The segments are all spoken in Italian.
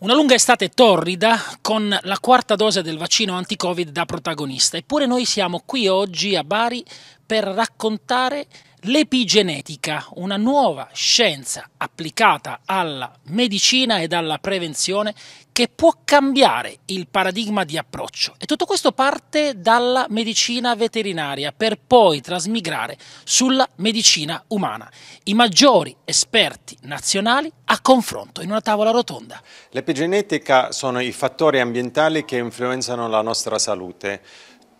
Una lunga estate torrida con la quarta dose del vaccino anti-Covid da protagonista. Eppure noi siamo qui oggi a Bari per raccontare L'epigenetica, una nuova scienza applicata alla medicina ed alla prevenzione che può cambiare il paradigma di approccio. E tutto questo parte dalla medicina veterinaria per poi trasmigrare sulla medicina umana. I maggiori esperti nazionali a confronto in una tavola rotonda. L'epigenetica sono i fattori ambientali che influenzano la nostra salute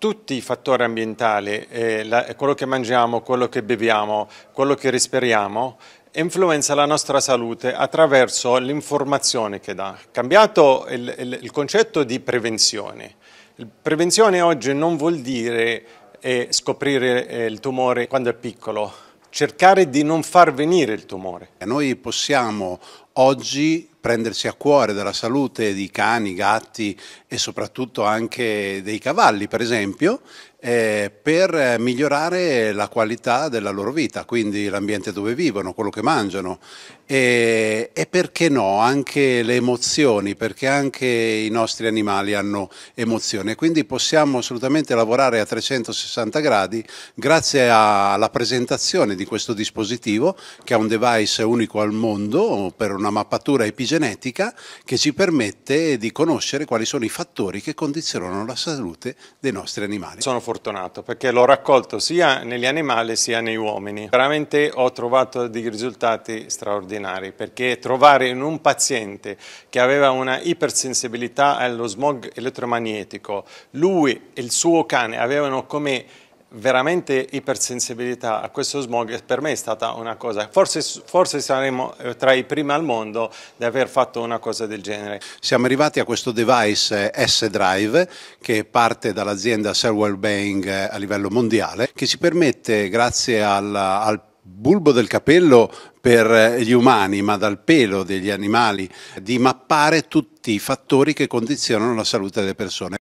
tutti i fattori ambientali, eh, la, quello che mangiamo, quello che beviamo, quello che respiriamo, influenza la nostra salute attraverso l'informazione che dà. Cambiato il, il, il concetto di prevenzione. Prevenzione oggi non vuol dire eh, scoprire eh, il tumore quando è piccolo, cercare di non far venire il tumore. Noi possiamo oggi prendersi a cuore della salute di cani, gatti e soprattutto anche dei cavalli, per esempio, eh, per migliorare la qualità della loro vita, quindi l'ambiente dove vivono, quello che mangiano e, e, perché no anche le emozioni, perché anche i nostri animali hanno emozioni, quindi possiamo assolutamente lavorare a 360 gradi grazie alla presentazione di questo dispositivo che è un device unico al mondo per una mappatura epigenetica che ci permette di conoscere quali sono i fattori che condizionano la salute dei nostri animali. Sono fortunato perché l'ho raccolto sia negli animali sia negli uomini. Veramente ho trovato dei risultati straordinari perché trovare in un paziente che aveva una ipersensibilità allo smog elettromagnetico, lui e il suo cane avevano come veramente ipersensibilità a questo smog per me è stata una cosa, forse, forse, saremo eh, tra i primi al mondo di aver fatto una cosa del genere. Siamo arrivati a questo device eh, S-Drive che parte dall'azienda Serwell Bang eh, a livello mondiale che ci permette grazie al, al bulbo del capello per gli umani, ma dal pelo degli animali, di mappare tutti i fattori che condizionano la salute delle persone.